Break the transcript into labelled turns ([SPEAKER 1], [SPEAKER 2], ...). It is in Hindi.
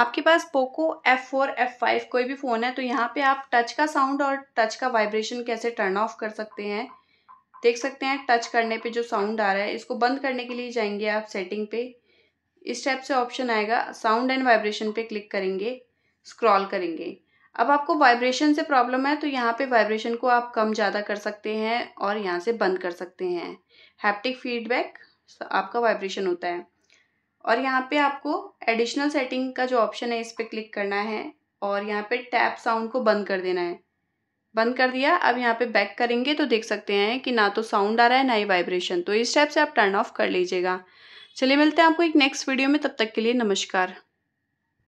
[SPEAKER 1] आपके पास Poco F four F five कोई भी फ़ोन है तो यहाँ पे आप टच का साउंड और टच का वाइब्रेशन कैसे टर्न ऑफ कर सकते हैं देख सकते हैं टच करने पे जो साउंड आ रहा है इसको बंद करने के लिए जाएंगे आप सेटिंग पे इस टाइप से ऑप्शन आएगा साउंड एंड वाइब्रेशन पे क्लिक करेंगे स्क्रॉल करेंगे अब आपको वाइब्रेशन से प्रॉब्लम है तो यहाँ पर वाइब्रेशन को आप कम ज़्यादा कर सकते हैं और यहाँ से बंद कर सकते हैं हैप्टिक फीडबैक आपका वाइब्रेशन होता है और यहाँ पे आपको एडिशनल सेटिंग का जो ऑप्शन है इस पर क्लिक करना है और यहाँ पे टैप साउंड को बंद कर देना है बंद कर दिया अब यहाँ पे बैक करेंगे तो देख सकते हैं कि ना तो साउंड आ रहा है ना ही वाइब्रेशन तो इस टाइप से आप टर्न ऑफ कर लीजिएगा चलिए मिलते हैं आपको एक नेक्स्ट वीडियो में तब तक के लिए नमस्कार